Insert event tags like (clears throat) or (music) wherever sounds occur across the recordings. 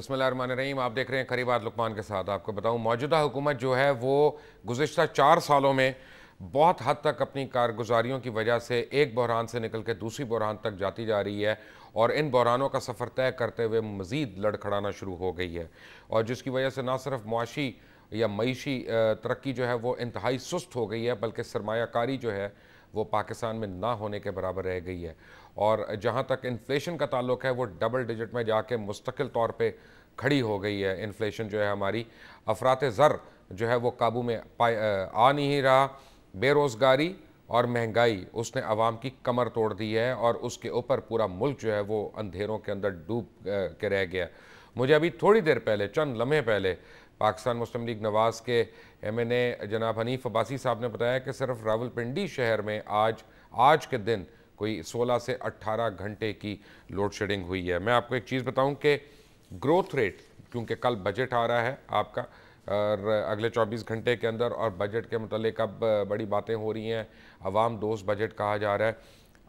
रहीम आप देख रहे हैं खरीबात लुकमान के साथ आपको बताऊं मौजूदा हुकूमत जो है वो गुज्त चार सालों में बहुत हद तक अपनी कारगुजारियों की वजह से एक बहरान से निकल के दूसरी बहरान तक जाती जा रही है और इन बहरानों का सफ़र तय करते हुए मज़ीद लड़खड़ाना शुरू हो गई है और जिसकी वजह से ना सिर्फ मुआशी या मीशी तरक्की जो है वो इंतहाई सुस्त हो गई है बल्कि सरमाकारी जो है वो पाकिस्तान में ना होने के बराबर रह गई है और जहाँ तक इन्फ्लेशन का ताल्लुक है वो डबल डिजिट में जाके मुस्तकिल तौर पर खड़ी हो गई है इन्फ्लेशन जो है हमारी अफरात ज़र जो है वो काबू में आ नहीं रहा बेरोज़गारी और महंगाई उसने आवाम की कमर तोड़ दी है और उसके ऊपर पूरा मुल्क जो है वो अंधेरों के अंदर डूब के रह गया मुझे अभी थोड़ी देर पहले चंद लम्हे पहले पाकिस्तान मुस्लिम लीग नवाज़ के एम एन ए जनाब हनीफ अब्बासी साहब ने बताया कि सिर्फ रावलपिंडी शहर में आज आज के दिन कोई 16 से 18 घंटे की लोड शेडिंग हुई है मैं आपको एक चीज़ बताऊं कि ग्रोथ रेट क्योंकि कल बजट आ रहा है आपका और अगले 24 घंटे के अंदर और बजट के मतलब अब बड़ी बातें हो रही हैं आवाम दोस्त बजट कहा जा रहा है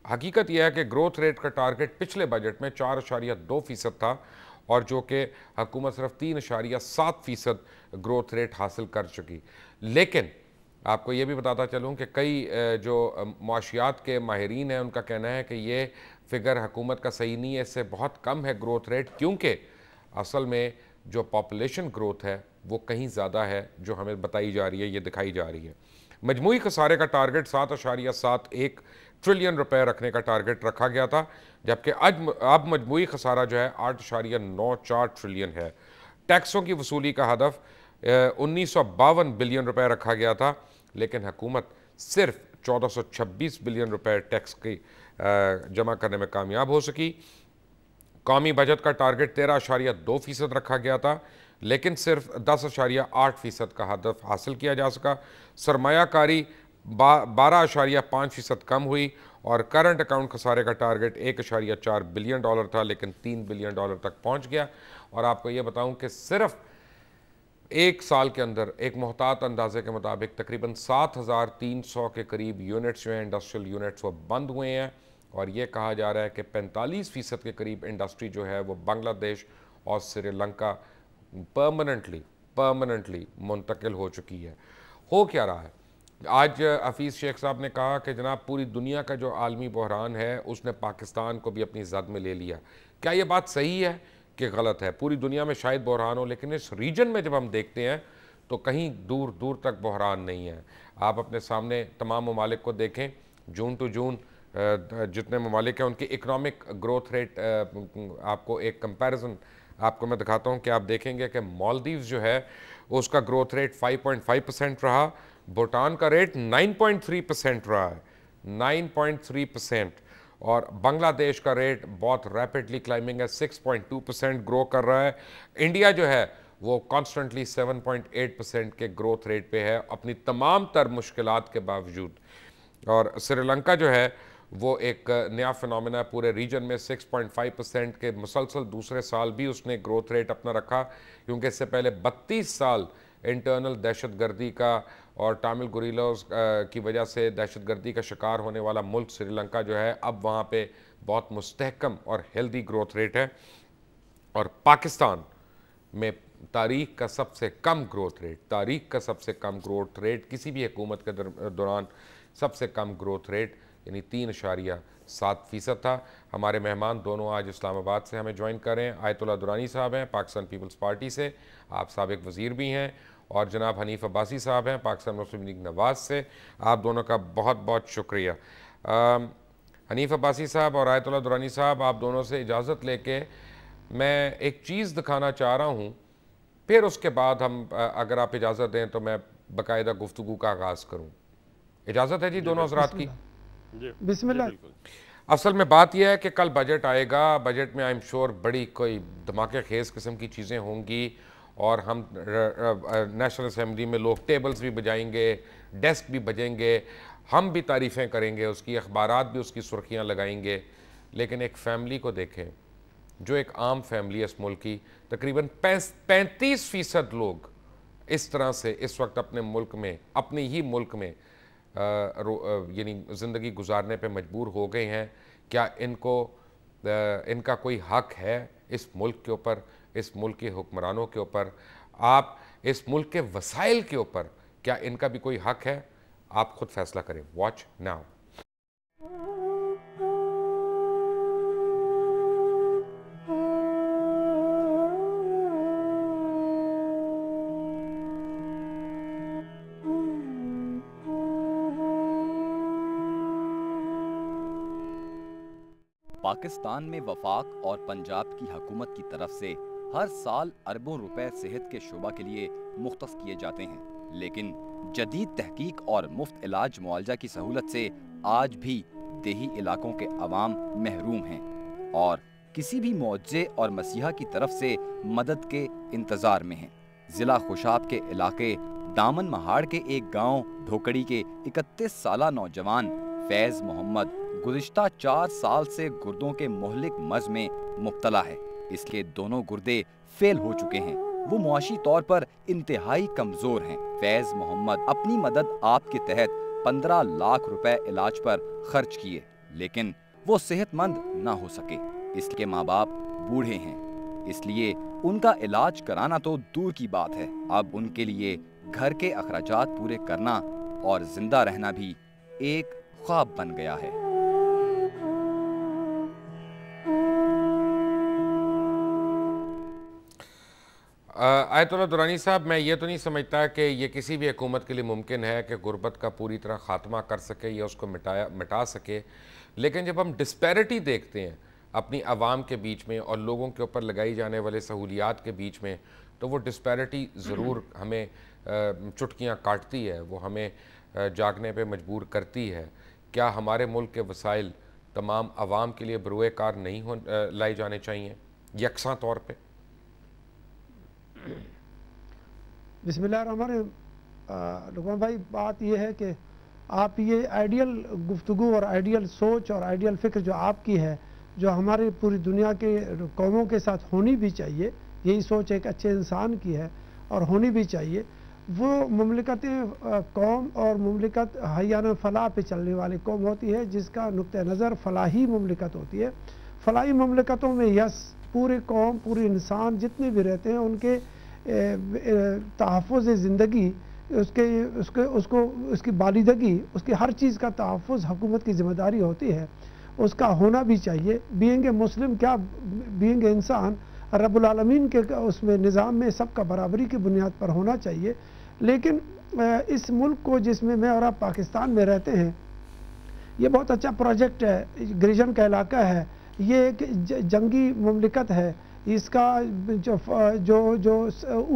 हकीकत यह है कि ग्रोथ रेट का टारगेट पिछले बजट में चार अशारिया दो फ़ीसद था और जो कि हुकूमत सिर्फ तीन अशारिया सात फ़ीसद ग्रोथ रेट हासिल कर चुकी लेकिन आपको ये भी बताता चलूँ कि कई जो माशियात के माहरीन हैं उनका कहना है कि ये फ़िगर हकूमत का सही नहीं है इससे बहुत कम है ग्रोथ रेट क्योंकि असल में जो पॉपुलेशन ग्रोथ है वो कहीं ज़्यादा है जो हमें बताई जा रही है ये दिखाई जा रही है मजमू खसारे का टारगेट सात अशारिया सात एक ट्रिलियन रुपये रखने का टारगेट रखा गया था जबकि अब अब मजमू खसारा जो है आठ अशारिया नौ चार ट्रिलियन है टैक्सों की वसूली का हदफ उन्नीस बिलियन रुपए रखा गया था लेकिन हकूमत सिर्फ 1426 बिलियन रुपए टैक्स की जमा करने में कामयाब हो सकी कौमी बजट का टारगेट तेरह अशारिया दो फ़ीसद रखा गया था लेकिन सिर्फ दस अशारिया आठ फ़ीसद का हदफ हासिल किया जा सका सरमाकारी बारह अशारिया पाँच फ़ीसद कम हुई और करंट अकाउंट खसारे का टारगेट एक अशारिया चार बिलियन डॉलर था लेकिन तीन बिलियन डॉलर तक पहुंच गया और आपको ये बताऊं कि सिर्फ एक साल के अंदर एक मोहतात अंदाजे के मुताबिक तकरीबन 7,300 के करीब यूनिट्स जो हैं इंडस्ट्रियल यूनिट्स वो बंद हुए हैं और ये कहा जा रहा है कि 45 फ़ीसद के करीब इंडस्ट्री जो है वो बांग्लादेश और श्रीलंका परमानेंटली परमानेंटली मुंतकिल हो चुकी है हो क्या रहा है आज हफीज़ शेख साहब ने कहा कि जनाब पूरी दुनिया का जो आलमी बहरान है उसने पाकिस्तान को भी अपनी जद में ले लिया क्या ये बात सही है कि गलत है पूरी दुनिया में शायद बहरान हो लेकिन इस रीजन में जब हम देखते हैं तो कहीं दूर दूर तक बहरान नहीं है आप अपने सामने तमाम ममालिक को देखें जून टू जून जितने ममालिक हैं उनकी इकनॉमिक ग्रोथ रेट आपको एक कंपैरिजन आपको मैं दिखाता हूँ कि आप देखेंगे कि मालदीव्स जो है उसका ग्रोथ रेट 5.5 परसेंट रहा भूटान का रेट 9.3 परसेंट रहा है थ्री परसेंट और बांग्लादेश का रेट बहुत रैपिडली क्लाइंबिंग है 6.2 परसेंट ग्रो कर रहा है इंडिया जो है वो कॉन्स्टेंटली 7.8 परसेंट के ग्रोथ रेट पे है अपनी तमाम तर मुश्किल के बावजूद और श्रीलंका जो है वो एक नया फिनमिना है पूरे रीजन में 6.5 परसेंट के मुसलसल दूसरे साल भी उसने ग्रोथ रेट अपना रखा क्योंकि इससे पहले 32 साल इंटरनल दहशत का और तमिल गुरीलोज की वजह से दहशत गर्दी का शिकार होने वाला मुल्क श्रीलंका जो है अब वहाँ पर बहुत मुस्तकम और हेल्दी ग्रोथ रेट है और पाकिस्तान में तारीख का सबसे कम ग्रोथ रेट तारीख का सबसे कम ग्रोथ रेट किसी भी हुकूमत के दौरान सबसे कम ग्रोथ रेट यानी तीन अशारिया सात फ़ीसद था हमारे मेहमान दोनों आज इस्लामाबाद से हमें ज्वाइन करें आयतुल्ला दुरानी साहब हैं पाकिस्तान पीपल्स पार्टी से आप सबक वज़ीर भी हैं और जनाब हनीफ अब्बासी साहब हैं पाकिस्तान मुस्लिम लीग नवाज़ से आप दोनों का बहुत बहुत शुक्रिया हनीफ अब्बासी साहब और आयतुल्ला दुरानी साहब आप दोनों से इजाज़त लेके मैं एक चीज़ दिखाना चाह रहा हूँ फिर उसके बाद हम अगर आप इजाज़त दें तो मैं बाकायदा गुफ्तु का आगाज़ करूँ इजाज़त है जी दोनों हजरात की असल में बात यह है कि कल बजट आएगा बजट में आई एम श्योर बड़ी कोई धमाके खेज किस्म की चीज़ें होंगी और हम नेशनल असम्बली में लोग टेबल्स भी बजाएंगे डेस्क भी बजेंगे हम भी तारीफ़ें करेंगे उसकी अखबार भी उसकी सुर्खियाँ लगाएंगे लेकिन एक फैमिली को देखें जो एक आम फैमिली है इस मुल्क की तकरीबन पैंतीस फ़ीसद लोग इस तरह से इस वक्त अपने मुल्क में अपने ही मुल्क में यानी ज़िंदगी गुजारने पर मजबूर हो गए हैं क्या इनको आ, इनका कोई हक है इस मुल्क के ऊपर इस मुल्क के हुक्मरानों के ऊपर आप इस मुल्क के वसाइल के ऊपर क्या इनका भी कोई हक है आप खुद फैसला करें वॉच नाउ पाकिस्तान में वफाक और पंजाब की हकूमत की तरफ से हर साल अरबों रुपए सेहत के शोबा के लिए मुख्त किए जाते हैं लेकिन जदीद तहकीक और मुफ्त इलाज मुआवजा की सहूलत से आज भी देही इलाकों के अवाम महरूम हैं और किसी भी मुआवजे और मसीहा की तरफ से मदद के इंतज़ार में हैं ज़िला खुशाब के इलाके दामन महाड़ के एक गांव ढोकड़ी के 31 साल नौजवान फैज़ मोहम्मद गुज्त चार साल से गुर्दों के मोहलिक मज में मुबतला है इसलिए दोनों गुर्दे फेल हो चुके हैं वो मुआशी तौर पर इंतहाई कमजोर हैं फैज मोहम्मद अपनी मदद आपके तहत 15 लाख रुपए इलाज पर खर्च किए लेकिन वो सेहतमंद ना हो सके इसके माँ बाप बूढ़े हैं इसलिए उनका इलाज कराना तो दूर की बात है अब उनके लिए घर के अखराज पूरे करना और जिंदा रहना भी एक ख्वाब बन गया है आयतुल्ला दुरानी साहब मैं ये तो नहीं समझता कि ये किसी भी हुकूमत के लिए मुमकिन है कि गुर्बत का पूरी तरह ख़ात्मा कर सके या उसको मिटाया मिटा सके लेकिन जब हम डिस्पैरिटी देखते हैं अपनी आवाम के बीच में और लोगों के ऊपर लगाई जाने वाले सहूलियात के बीच में तो वो डिस्पैरिटी ज़रूर हमें चुटकियाँ काटती है वो हमें जागने पर मजबूर करती है क्या हमारे मुल्क के वसाइल तमाम आवाम के लिए बरूए कार नहीं हो लाए जाने चाहिए यकसा तौर पर बसमिल्लाम लुकमान भाई बात यह है कि आप ये आइडियल गुफ्तु और आइडियल सोच और आइडियल फ़िक्र जो आपकी है जो हमारे पूरी दुनिया के कौमों के साथ होनी भी चाहिए यही सोच एक अच्छे इंसान की है और होनी भी चाहिए वो ममलिकत कौम और ममलिकत हयान फलाह पे चलने वाली कौम होती है जिसका नुक़ नज़र फलाही ममलिकत होती है फलाही ममलिकतों में यस पूरे कौम पूरे इंसान जितने भी रहते हैं उनके तहफ़ ज़िंदगी उसके उसके उसको उसकी बालिदगी उसकी हर चीज़ का तहफ़ हुकूमत की ज़िम्मेदारी होती है उसका होना भी चाहिए बींग मुस्लिम क्या बींग इंसान रबालमीन के उसमें निज़ाम में सबका बराबरी की बुनियाद पर होना चाहिए लेकिन इस मुल्क को जिसमें मैं और आप पाकिस्तान में रहते हैं ये बहुत अच्छा प्रोजेक्ट है ग्रिजन का इलाका है ये एक जंगी ममलिकत है इसका जो जो जो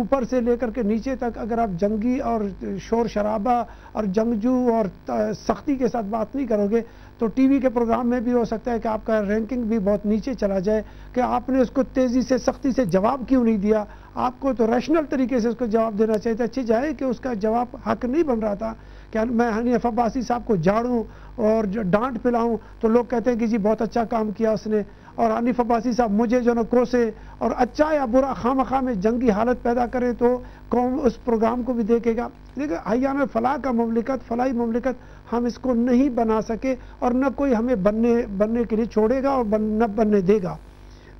ऊपर से लेकर के नीचे तक अगर आप जंगी और शोर शराबा और जंगजू और सख्ती के साथ बात नहीं करोगे तो टीवी के प्रोग्राम में भी हो सकता है कि आपका रैंकिंग भी बहुत नीचे चला जाए कि आपने उसको तेज़ी से सख्ती से जवाब क्यों नहीं दिया आपको तो रैशनल तरीके से उसको जवाब देना चाहिए था अच्छी जाए कि उसका जवाब हक नहीं बन रहा था कि मैं हनीफ अब्बासी साहब को झाड़ूँ और डांट पिलाऊँ तो लोग कहते हैं कि जी बहुत अच्छा काम किया उसने और आनिफ अब्बासी साहब मुझे जो न कोसे और अच्छा या बुरा खाम खा में जंगी हालत पैदा करें तो कौम उस प्रोग्राम को भी देखेगा देखिए हयान फलाह का ममलिकत फलाही ममलिकत हम इसको नहीं बना सके और न कोई हमें बनने बनने के लिए छोड़ेगा और बन, न बनने देगा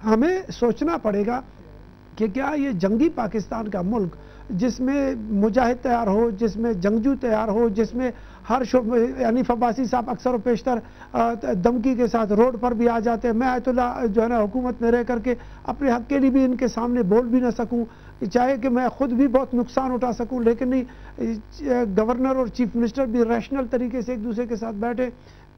हमें सोचना पड़ेगा कि क्या ये जंगी पाकिस्तान का मुल्क जिसमें मुजाहिद तैयार हो जिसमें जंगजू तैयार हो जिसमें हर शो यानी फ़ब्बासी साहब अक्सर पेशतर धमकी के साथ रोड पर भी आ जाते हैं मैं आयतुल्ला जो है ना हुकूमत में रह करके अपने हक के लिए भी इनके सामने बोल भी ना सकूँ चाहे कि मैं खुद भी बहुत नुकसान उठा सकूँ लेकिन नहीं गवर्नर और चीफ मिनिस्टर भी रैशनल तरीके से एक दूसरे के साथ बैठे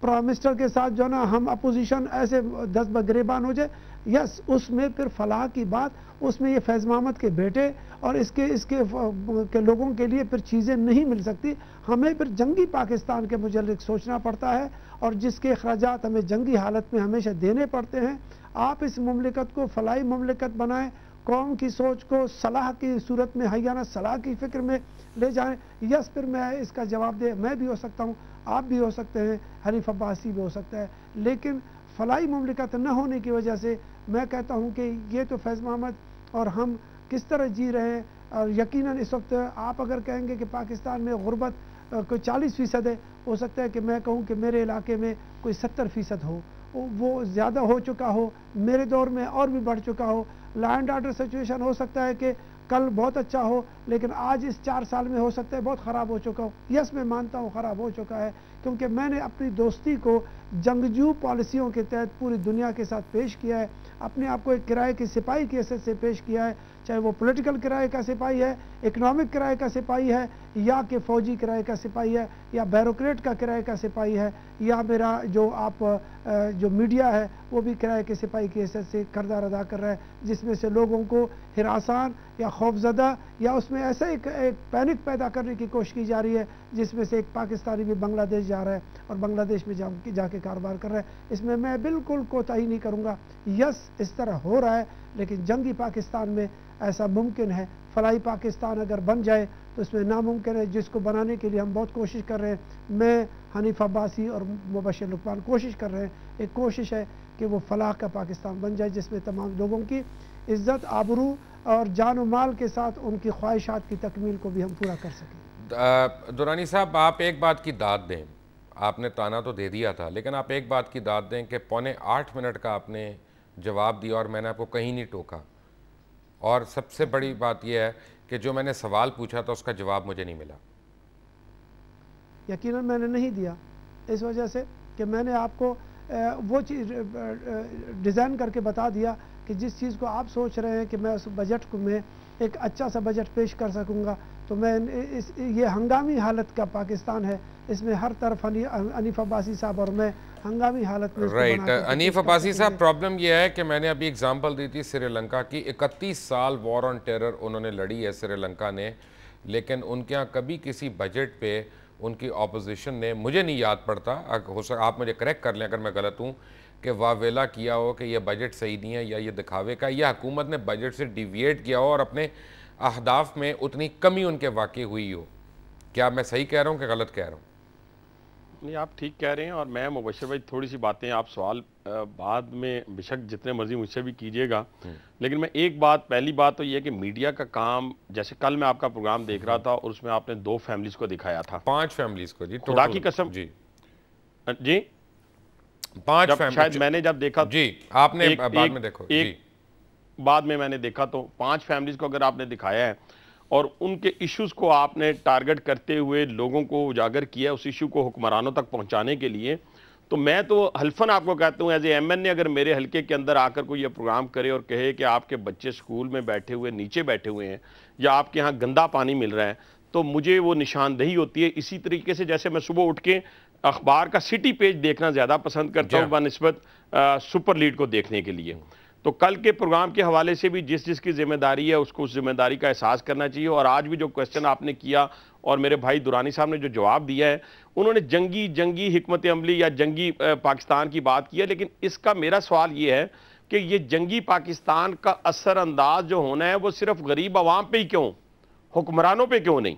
प्राइम मिनिस्टर के साथ जो ना हम अपोजिशन ऐसे दस बगरेबान हो जाए यस उसमें फिर फलाह की बात उसमें ये फैज़ महमद के बेटे और इसके इसके के लोगों के लिए फिर चीज़ें नहीं मिल सकती हमें फिर जंगी पाकिस्तान के मुजलिक सोचना पड़ता है और जिसके अखराज हमें जंगी हालत में हमेशा देने पड़ते हैं आप इस ममलिकत को फलाई ममलिकत बनाएँ कौम की सोच को सलाह की सूरत में हयाना सलाह की फ़िक्र में ले जाएँ यस फिर मैं इसका जवाब दे मैं भी हो सकता हूँ आप भी हो सकते हैं हरीफ अब्बासी भी हो सकता है लेकिन फलाई ममलिकत न होने की वजह से मैं कहता हूँ कि ये तो फैज़ महमद और हम किस तरह जी रहे हैं और यकीनन इस वक्त आप अगर कहेंगे कि पाकिस्तान में गुर्बत कोई चालीस फ़ीसद है हो सकता है कि मैं कहूँ कि मेरे इलाके में कोई सत्तर फ़ीसद हो वो ज़्यादा हो चुका हो मेरे दौर में और भी बढ़ चुका हो लैंड आर्डर सिचुएशन हो सकता है कि कल बहुत अच्छा हो लेकिन आज इस चार साल में हो सकता है बहुत ख़राब हो चुका हो यस मैं मानता हूँ ख़राब हो चुका है क्योंकि मैंने अपनी दोस्ती को जंगजू पॉलिसियों के तहत पूरी दुनिया के साथ पेश किया है अपने आप को एक किराए के सिपाही की हैसियत से पेश किया है चाहे वो पॉलिटिकल किराए का सिपाही है इकोनॉमिक किराए का सिपाही है या कि फ़ौजी किराए का सिपाही है या बैरोक्रेट का किराए का सिपाही है या मेरा जो आप जो मीडिया है वो भी किराए के सिपाही की हैसियत से करदार अदा कर रहा है जिसमें से लोगों को हिरासान या खौफजदा या उसमें ऐसा एक, एक पैनिक पैदा करने की कोशिश की जा रही है जिसमें से एक पाकिस्तानी भी बांग्लादेश जा रहा है और बांग्लादेश में जा जाके कारोबार कर रहा है इसमें मैं बिल्कुल कोताही नहीं करूँगा यस इस तरह हो रहा है लेकिन जंगी पाकिस्तान में ऐसा मुमकिन है फलाई पाकिस्तान अगर बन जाए तो इसमें नामुमकिन है जिसको बनाने के लिए हम बहुत कोशिश कर रहे हैं मैं हनीफ अब्बासी और मुबशर लुकमान कोशिश कर रहे हैं एक कोशिश है कि वो फलाह का पाकिस्तान बन जाए जिसमें तमाम लोगों की इज्जत आबरू और जान माल के साथ उनकी ख्वाहिशात की तकमील को भी हम पूरा कर सकें दुरानी साहब आप एक बात की दाद दें आपने ताना तो दे दिया था लेकिन आप एक बात की दाद दें कि पौने आठ मिनट का आपने जवाब दिया और मैंने आपको कहीं नहीं टोका और सबसे बड़ी बात यह है कि जो मैंने सवाल पूछा था उसका जवाब मुझे नहीं मिला यकीन मैंने नहीं दिया इस वजह से कि मैंने आपको वो चीज़ डिज़ाइन करके बता दिया कि जिस चीज़ को आप सोच रहे हैं कि मैं उस बजट में एक अच्छा सा बजट पेश कर सकूँगा तो मैं इस ये हंगामी हालत का पाकिस्तान है इसमें हर तरफ अनीफ अब्बासी साहब और मैं हंगामी हालत में राइट अनीफ अब्बासी साहब प्रॉब्लम मतलब यह है कि मैंने अभी एग्जांपल दी थी श्रीलंका की इकतीस साल वॉर ऑन टेरर उन्होंने लड़ी है श्रीलंका ने लेकिन उनके यहाँ कभी किसी बजट पे उनकी ऑपोजिशन ने मुझे नहीं याद पड़ता हो सक आप मुझे करेक्ट कर लें अगर मैं गलत हूँ कि वावेला किया हो कि यह बजट सही नहीं है या ये दिखावे का या हुकूमत ने बजट से डिविएट किया हो और अपने अहदाफ में उतनी कमी उनके वाकई हुई हो क्या मैं सही कह रहा हूँ कि गलत कह रहा हूँ नहीं आप ठीक कह रहे हैं और मैं मुबशर भाई थोड़ी सी बातें आप सवाल बाद में बेशक जितने मर्जी मुझसे भी कीजिएगा हम्म। लेकिन मैं एक बात पहली बात तो ये कि मीडिया का काम जैसे कल मैं आपका प्रोग्राम देख रहा था और उसमें आपने दो फैमिलीज को दिखाया था पांच फैमिलीज को जी खुदा की कसम जी जी पांच शायद मैंने जब देखा जी आपने एक, बाद एक, में देखो एक, बाद में मैंने देखा तो पांच फैमिलीज़ को अगर आपने दिखाया है और उनके इश्यूज को आपने टारगेट करते हुए लोगों को उजागर किया उस इशू को हुक्मरानों तक पहुँचाने के लिए तो मैं तो हल्फन आपको कहता हूँ as a M N A अगर मेरे हलके के अंदर आकर कोई ये प्रोग्राम करे और कहे कि आपके बच्चे स्कूल में बैठे हुए नीचे बैठे हुए हैं या आपके यहाँ गंदा पानी मिल रहा है तो मुझे वो निशानदेही होती है इसी तरीके से जैसे मैं सुबह उठ के अखबार का सिटी पेज देखना ज़्यादा पसंद करता हूँ हाँ। बनस्बत सुपर लीड को देखने के लिए तो कल के प्रोग्राम के हवाले से भी जिस जिसकी जिम्मेदारी है उसको उस जिम्मेदारी का एहसास करना चाहिए और आज भी जो क्वेश्चन आपने किया और मेरे भाई दुरानी साहब ने जो जवाब दिया है उन्होंने जंगी जंगी हमत अमली या जंगी पाकिस्तान की बात की है लेकिन इसका मेरा सवाल ये है कि ये जंगी पाकिस्तान का असरअंदाज जो होना है वो सिर्फ गरीब आवाम पे ही क्यों हुक्मरानों पे क्यों नहीं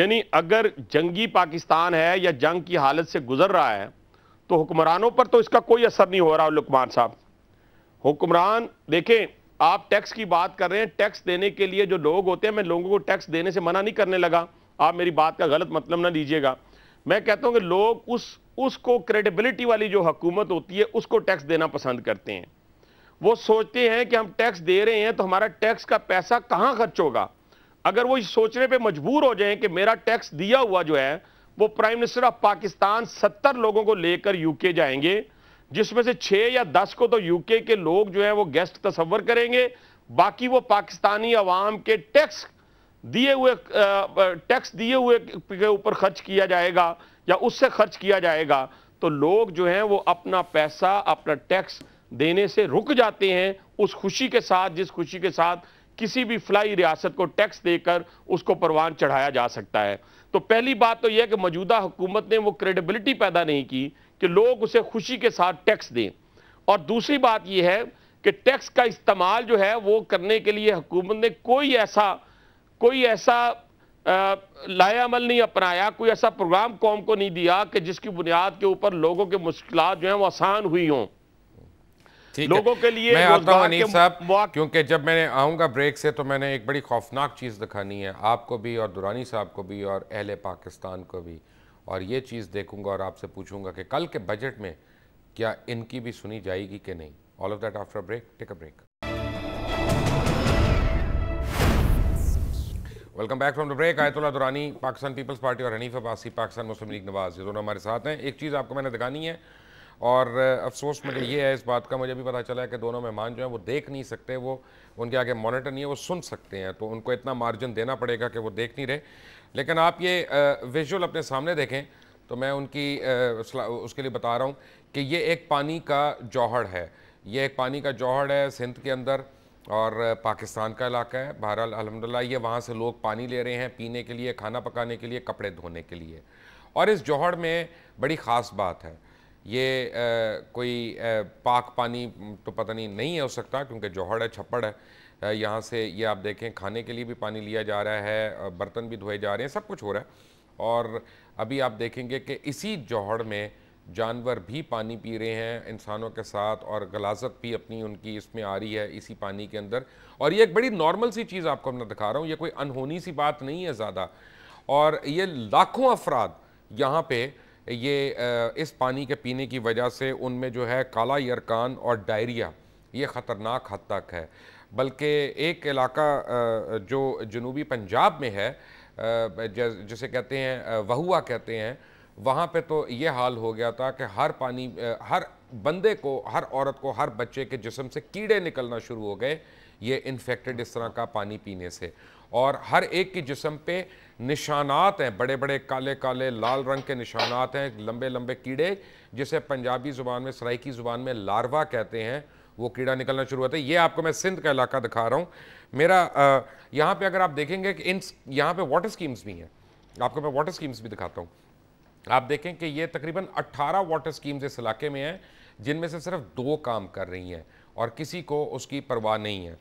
यानी अगर जंगी पाकिस्तान है या जंग की हालत से गुजर रहा है तो हुक्मरानों पर तो इसका कोई असर नहीं हो रहा लुकमान साहब हुक्मरान देखें आप टैक्स की बात कर रहे हैं टैक्स देने के लिए जो लोग होते हैं मैं लोगों को टैक्स देने से मना नहीं करने लगा आप मेरी बात का गलत मतलब ना लीजिएगा मैं कहता हूं कि लोग उस उसको क्रेडिबिलिटी वाली जो हकूमत होती है उसको टैक्स देना पसंद करते हैं वो सोचते हैं कि हम टैक्स दे रहे हैं तो हमारा टैक्स का पैसा कहाँ खर्च होगा अगर वो इस सोचने पे मजबूर हो जाएं कि मेरा टैक्स दिया हुआ जो है वो प्राइम मिनिस्टर ऑफ पाकिस्तान सत्तर लोगों को लेकर यूके जाएंगे जिसमें से छः या दस को तो यूके के लोग जो है वो गेस्ट तस्वर करेंगे बाकी वो पाकिस्तानी अवाम के टैक्स दिए हुए टैक्स दिए हुए के ऊपर खर्च किया जाएगा या उससे खर्च किया जाएगा तो लोग जो हैं वो अपना पैसा अपना टैक्स देने से रुक जाते हैं उस खुशी के साथ जिस खुशी के साथ किसी भी फ्लाई रियासत को टैक्स देकर उसको परवान चढ़ाया जा सकता है तो पहली बात तो यह कि मौजूदा हुकूमत ने वो क्रेडिबिलिटी पैदा नहीं की कि लोग उसे खुशी के साथ टैक्स दें और दूसरी बात यह है कि टैक्स का इस्तेमाल जो है वो करने के लिए हुकूमत ने कोई ऐसा कोई ऐसा लायामल नहीं अपनाया कोई ऐसा प्रोग्राम कौम को नहीं दिया कि जिसकी बुनियाद के ऊपर लोगों के मुश्किल जो हैं वो आसान हुई हों लोगों के लिए क्योंकि जब मैं आऊंगा ब्रेक से तो मैंने एक बड़ी खौफनाक चीज़ दिखानी है आपको भी और दुरानी साहब को भी और अहल पाकिस्तान को भी और ये चीज़ देखूंगा और आपसे पूछूंगा कि कल के बजट में क्या इनकी भी सुनी जाएगी कि नहीं all of that after break take a break welcome back from the break Ayatullah Durrani Pakistan Peoples Party और हनीफ अबासी पाकिस्तान मुस्लिम लीग नवाज ये दोनों हमारे साथ हैं एक चीज़ आपको मैंने दिखानी है और अफसोस मुझे ये है इस बात का मुझे भी पता चला है कि दोनों मेहमान जो हैं वो देख नहीं सकते वो उनके आगे मॉनिटर नहीं है वो सुन सकते हैं तो उनको इतना मार्जिन देना पड़ेगा कि वो देख नहीं रहे लेकिन आप ये विजुअल अपने सामने देखें तो मैं उनकी उसके लिए बता रहा हूँ कि ये एक पानी का जौहड़ है ये एक पानी का जौहड़ है सिंध के अंदर और पाकिस्तान का इलाका है बहरहाल अलहमदिल्ला ये वहाँ से लोग पानी ले रहे हैं पीने के लिए खाना पकाने के लिए कपड़े धोने के लिए और इस जौहड़ में बड़ी ख़ास बात है ये आ, कोई आ, पाक पानी तो पता नहीं नहीं हो सकता क्योंकि जौहड़ है छप्पड़ है यहाँ से ये आप देखें खाने के लिए भी पानी लिया जा रहा है बर्तन भी धोए जा रहे हैं सब कुछ हो रहा है और अभी आप देखेंगे कि इसी जौहड़ में जानवर भी पानी पी रहे हैं इंसानों के साथ और गलाजत भी अपनी उनकी इसमें आ रही है इसी पानी के अंदर और ये एक बड़ी नॉर्मल सी चीज़ आपको मैं दिखा रहा हूँ ये कोई अनहोनी सी बात नहीं है ज़्यादा और ये लाखों अफराद यहाँ पे ये इस पानी के पीने की वजह से उनमें जो है काला यरकान और डायरिया ये ख़तरनाक हद तक है बल्कि एक इलाका जो जनूबी पंजाब में है जिसे कहते हैं वहुआ कहते हैं वहाँ पे तो ये हाल हो गया था कि हर पानी हर बंदे को हर औरत को हर बच्चे के जिसम से कीड़े निकलना शुरू हो गए ये इन्फेक्टेड इस तरह का पानी पीने से और हर एक के जिसम पे निशानात हैं बड़े बड़े काले काले लाल रंग के निशानात हैं लंबे लंबे कीड़े जिसे पंजाबी ज़ुबान में सराइकी ज़ुबान में लार्वा कहते हैं वो कीड़ा निकलना शुरू होता है ये आपको मैं सिंध का इलाका दिखा रहा हूँ मेरा यहाँ पे अगर आप देखेंगे कि इन यहाँ पे वाटर स्कीम्स भी हैं आपको मैं वाटर स्कीम्स भी दिखाता हूँ आप देखें कि ये तकरीबन 18 वाटर स्कीम्स इस इलाके में हैं जिनमें से सिर्फ दो काम कर रही हैं और किसी को उसकी परवाह नहीं है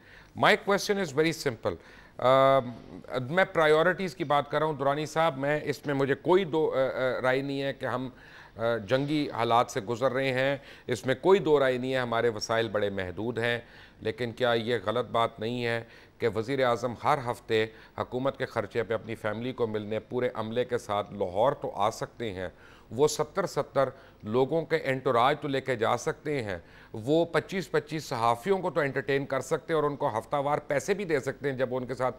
my question is very simple मैं प्रायोरिटीज़ की बात कर रहा हूँ दुरानी साहब मैं इसमें मुझे कोई दो राय नहीं है कि हम जंगी हालात से गुज़र रहे हैं इसमें कोई दो राय नहीं है हमारे वसाइल बड़े महदूद हैं लेकिन क्या ये गलत बात नहीं है कि वज़ी अजम हर हफ्ते हकूमत के ख़र्चे पर अपनी फ़ैमिली को मिलने पूरे अमले के साथ लाहौर तो आ सकते हैं वो सत्तर सत्तर लोगों के एंटोराज तो लेके जा सकते हैं वो पच्चीस पच्चीस सहाफ़ियों को तो एंटरटेन कर सकते हैं और उनको हफ्तावार पैसे भी दे सकते हैं जब उनके साथ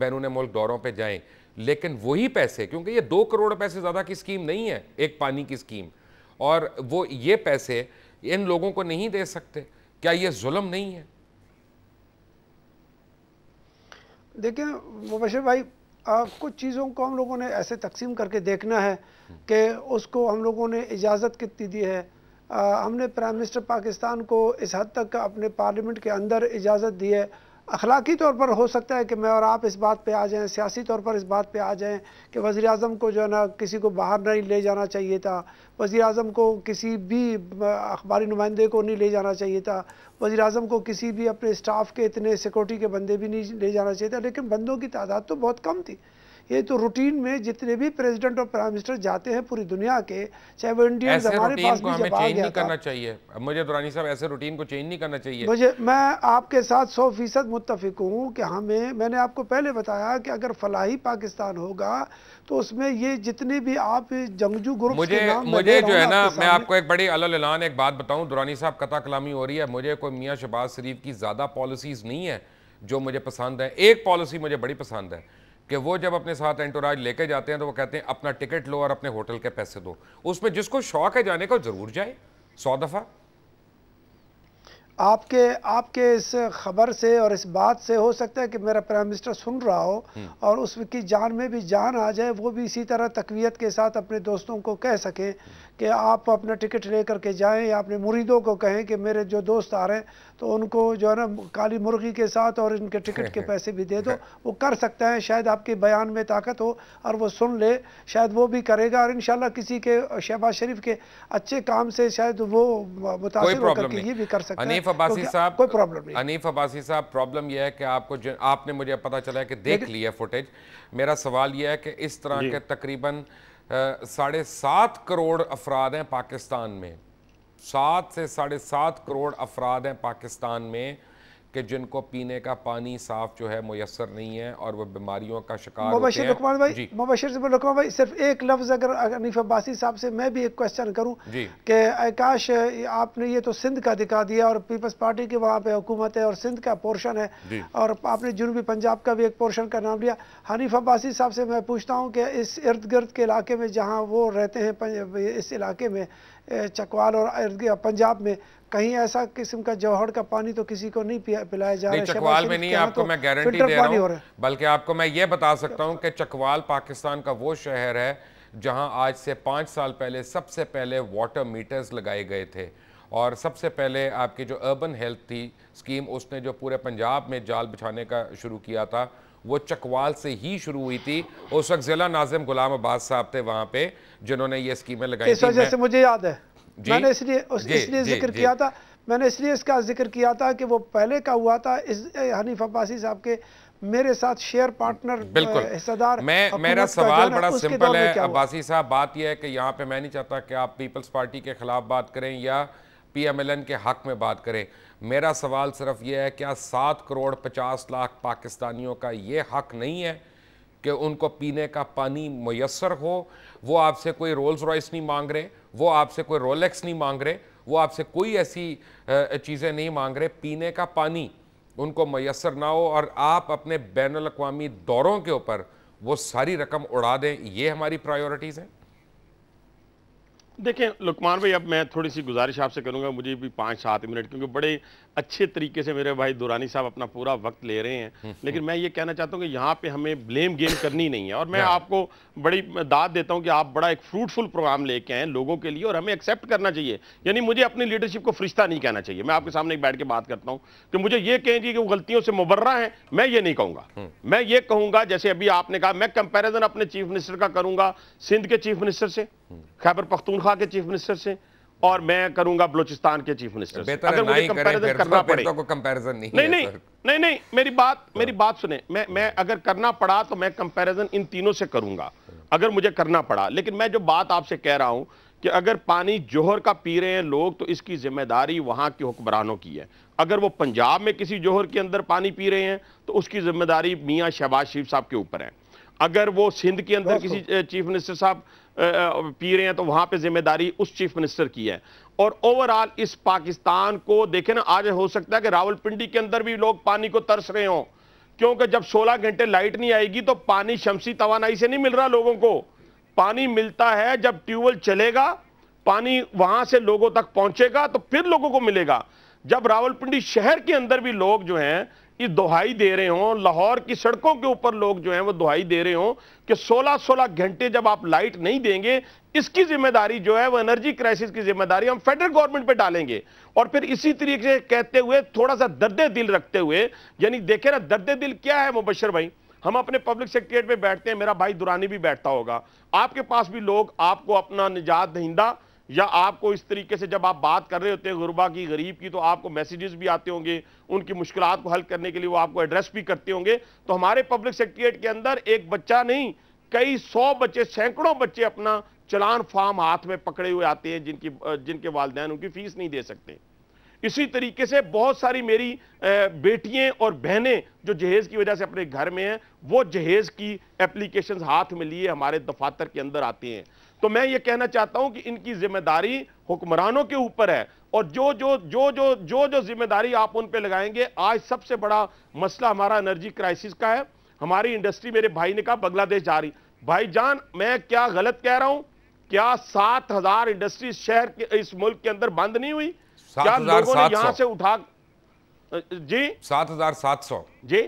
बैरून मुल्क दौरों पर जाएँ लेकिन वही पैसे क्योंकि ये दो करोड़ पैसे ज़्यादा की स्कीम नहीं है एक पानी की स्कीम और वो ये पैसे इन लोगों को नहीं दे सकते क्या ये जुल्म नहीं है देखिए मुबशर भाई आ, कुछ चीज़ों को हम लोगों ने ऐसे तकसीम करके देखना है हम्म। कि उसको हम लोगों ने इजाज़त कितनी दी है आ, हमने प्राइम मिनिस्टर पाकिस्तान को इस हद तक अपने पार्लियामेंट के अंदर इजाज़त दी है अखलाकी तौर पर हो सकता है कि मैं और आप इस बात पे आ जाएं सियासी तौर पर इस बात पे आ जाएं कि वज़ी अजम को जो है ना किसी को बाहर नहीं ले जाना चाहिए था वज़ी अजम को किसी भी अखबारी नुमाइंदे को नहीं ले जाना चाहिए था वज़ी अजम को किसी भी अपने स्टाफ के इतने सिक्योरिटी के बंदे भी नहीं ले जाना चाहिए था लेकिन बंदों की तादाद तो बहुत कम थी ये तो रूटीन में जितने भी प्रेसिडेंट और प्राइम मिनिस्टर जाते हैं पूरी दुनिया के चाहे वो इंडियन हमारे पास भी जब आ गया करना चाहिए मुझे दुरानी साहब ऐसे रूटीन को चेंज नहीं करना चाहिए मुझे मैं आपके साथ सौ फीसद मुतफिक हूँ कि हमें मैंने आपको पहले बताया कि अगर फलाही पाकिस्तान होगा तो उसमें ये जितने भी आप जंगजू ग्रुप मुझे मुझे जो है ना मैं आपको एक बड़ी अलान एक बात बताऊँ दुरानी साहब कथा कलामी हो रही है मुझे कोई मियाँ शहबाज शरीफ की ज़्यादा पॉलिसीज़ नहीं है जो मुझे पसंद है एक पॉलिसी मुझे बड़ी पसंद है कि वो जब अपने साथ एंटोराज लेके जाते हैं तो वो कहते हैं अपना टिकट लो और अपने होटल के पैसे दो उसमें जिसको शौक है जाने का ज़रूर जाए सौ दफ़ा आपके आपके इस खबर से और इस बात से हो सकता है कि मेरा प्राइम मिनिस्टर सुन रहा हो हम्म। और उसकी जान में भी जान आ जाए वो भी इसी तरह तकवीत के साथ अपने दोस्तों को कह सके कि आप अपना टिकट ले करके जाएँ या अपने मुरीदों को कहें कि मेरे जो दोस्त आ रहे हैं तो उनको जो है ना काली मुर्गी के साथ और इनके टिकट के (laughs) पैसे भी दे दो वो कर सकते हैं शायद आपके बयान में ताकत हो और वो सुन ले शायद वो भी करेगा और इन किसी के शहबाज शरीफ के अच्छे काम से शायद वो मुतासर होकर के ये भी कर सकते हैं अब्बासी साहब कोई प्रॉब्लम नहीं अनीफ अब्बासी साहब प्रॉब्लम यह है कि आपको आपने मुझे पता चला है कि देख लिया फुटेज मेरा सवाल यह है कि इस तरह के तकरीबन साढ़े सात करोड़ अफराद हैं पाकिस्तान में सात से साढ़े सात करोड़ अफराद हैं पाकिस्तान में कि जिनको पीने का पानी साफ जो है मैसर नहीं है और वह बीमारियों का शिकार मुबशर लकमान भाई मुबशर भाई सिर्फ एक लफ्ज़ अगर अनीफ अब्बासी साहब से मैं भी एक क्वेश्चन करूँ कि आकाश आपने ये तो सिंध का दिखा दिया और पीपल्स पार्टी की वहाँ पर हुकूमत है और सिंध का पोर्शन है और आपने जुनूबी पंजाब का भी एक पोर्शन का नाम लिया हनीफ अब्बासी साहब से मैं पूछता हूँ कि इस इर्द गिर्द के इलाके में जहाँ वो रहते हैं इस इलाके में चकवाल और इर्द पंजाब में कहीं ऐसा किस्म का जौहर का पानी तो किसी को नहीं पिलाया जा रहा चकवाल में नहीं आपको तो मैं गारंटी दे रहा हूँ बल्कि आपको मैं ये बता सकता हूँ कि चकवाल पाकिस्तान का वो शहर है जहाँ आज से पाँच साल पहले सबसे पहले वाटर मीटर्स लगाए गए थे और सबसे पहले आपकी जो अर्बन हेल्थ थी स्कीम उसने जो पूरे पंजाब में जाल बिछाने का शुरू किया था वो चकवाल से ही शुरू हुई थी उस वक्त ज़िला नाजिम गुलाम अब्बास साहब थे वहाँ पे जिन्होंने ये स्कीमें लगाई थी मुझे याद है मैंने इसलिए इसलिए जिक्र किया था मैंने इसलिए इसका जिक्र किया था कि वो पहले का हुआ था इस हनीफ अब्बासी साहब के मेरे साथ शेयर पार्टनर बिल्कुल मैं मेरा सवाल बड़ा सिंपल है अब्बासी साहब बात यह है कि यहाँ पे मैं नहीं चाहता कि आप पीपल्स पार्टी के खिलाफ बात करें या पीएमएलएन के हक में बात करें मेरा सवाल सिर्फ यह है क्या सात करोड़ पचास लाख पाकिस्तानियों का ये हक नहीं है कि उनको पीने का पानी मैसर हो वो आपसे कोई रोल्स रॉयस नहीं मांग रहे वो आपसे कोई रोलेक्स नहीं मांग रहे वो आपसे कोई ऐसी चीज़ें नहीं मांग रहे पीने का पानी उनको मैसर ना हो और आप अपने बैन अवी दौरों के ऊपर वो सारी रकम उड़ा दें ये हमारी प्रायोरिटीज़ हैं देखें लुकमान भाई अब मैं थोड़ी सी गुजारिश आपसे करूंगा मुझे भी पाँच सात मिनट क्योंकि बड़े अच्छे तरीके से मेरे भाई दुरानी साहब अपना पूरा वक्त ले रहे हैं हम्म। लेकिन मैं ये कहना चाहता हूँ कि यहाँ पे हमें ब्लेम गेम करनी नहीं है और मैं (laughs) आपको बड़ी दाद देता हूँ कि आप बड़ा एक फ्रूटफुल प्रोग्राम लेके आए लोगों के लिए और हमें एक्सेप्ट करना चाहिए यानी मुझे अपनी लीडरशिप को फरिश्ता नहीं कहना चाहिए मैं आपके सामने बैठ के बात करता हूँ कि मुझे ये कहें कि वो गलतियों से मुबर्रा है मैं ये नहीं कहूँगा हम्म। मैं ये कहूँगा जैसे अभी आपने कहा मैं कंपेरिजन अपने चीफ मिनिस्टर का करूँगा सिंध के चीफ मिनिस्टर से हम्म। खैबर पख्तूनखा के चीफ मिनिस्टर से और मैं करूंगा बलोचिस्तान के चीफ मिनिस्टर अगर मुझे कंपैरिजन करना पड़े तो कंपैरिजन नहीं नहीं नहीं, नहीं नहीं मेरी बात हाँ। मेरी बात सुने मैं मैं अगर करना पड़ा तो मैं कंपैरिजन इन तीनों से करूंगा अगर मुझे करना पड़ा लेकिन मैं जो बात आपसे कह रहा हूं कि अगर पानी जोहर का पी रहे हैं लोग तो इसकी जिम्मेदारी वहां के हुक्मरानों की है अगर वो पंजाब में किसी जोहर के अंदर पानी पी रहे हैं तो उसकी जिम्मेदारी मियाँ शहबाज शरीफ साहब के ऊपर है अगर वो सिंध के अंदर किसी चीफ मिनिस्टर साहब पी रहे हैं तो वहां पे जिम्मेदारी उस चीफ मिनिस्टर की है और ओवरऑल इस पाकिस्तान को देखें ना आज हो सकता है कि रावलपिंडी के अंदर भी लोग पानी को तरस रहे हों क्योंकि जब 16 घंटे लाइट नहीं आएगी तो पानी शमसी तोानाई से नहीं मिल रहा लोगों को पानी मिलता है जब ट्यूबवेल चलेगा पानी वहां से लोगों तक पहुंचेगा तो फिर लोगों को मिलेगा जब रावलपिंडी शहर के अंदर भी लोग जो हैं की दुहाई दे रहे हों लाहौर की सड़कों के ऊपर लोग जो हैं वो दुहाई दे रहे हों कि 16-16 घंटे जब आप लाइट नहीं देंगे इसकी जिम्मेदारी जो है वो एनर्जी क्राइसिस की जिम्मेदारी हम फेडरल गवर्नमेंट पे डालेंगे और फिर इसी तरीके से कहते हुए थोड़ा सा दर्द दिल रखते हुए यानी देखे ना दर्द दिल क्या है मुबशर भाई हम अपने पब्लिक सेक्रेटरी में बैठते हैं मेरा भाई दुरानी भी बैठता होगा आपके पास भी लोग आपको अपना निजात दहिंदा या आपको इस तरीके से जब आप बात कर रहे होते हैं गुरबा की गरीब की तो आपको मैसेजेस भी आते होंगे उनकी मुश्किल को हल करने के लिए वो आपको एड्रेस भी करते होंगे तो हमारे पब्लिक सेक्रेटरीट के अंदर एक बच्चा नहीं कई सौ बच्चे सैकड़ों बच्चे अपना चलान फार्म हाथ में पकड़े हुए आते हैं जिनकी जिनके वालदेन उनकी फ़ीस नहीं दे सकते इसी तरीके से बहुत सारी मेरी बेटियां और बहनें जो जहेज़ की वजह से अपने घर में हैं वो जहेज़ की एप्लीकेशंस हाथ में लिए हमारे दफातर के अंदर आते हैं तो मैं ये कहना चाहता हूं कि इनकी जिम्मेदारी हुक्मरानों के ऊपर है और जो जो जो जो जो जो जिम्मेदारी आप उन पर लगाएंगे आज सबसे बड़ा मसला हमारा एनर्जी क्राइसिस का है हमारी इंडस्ट्री मेरे भाई ने कहा बांग्लादेश जा रही भाई जान मैं क्या गलत कह रहा हूं क्या सात हजार इंडस्ट्री शहर के इस मुल्क के अंदर बंद नहीं हुई क्या लोगों ने यहां से उठा जी सात हजार सात सौ जी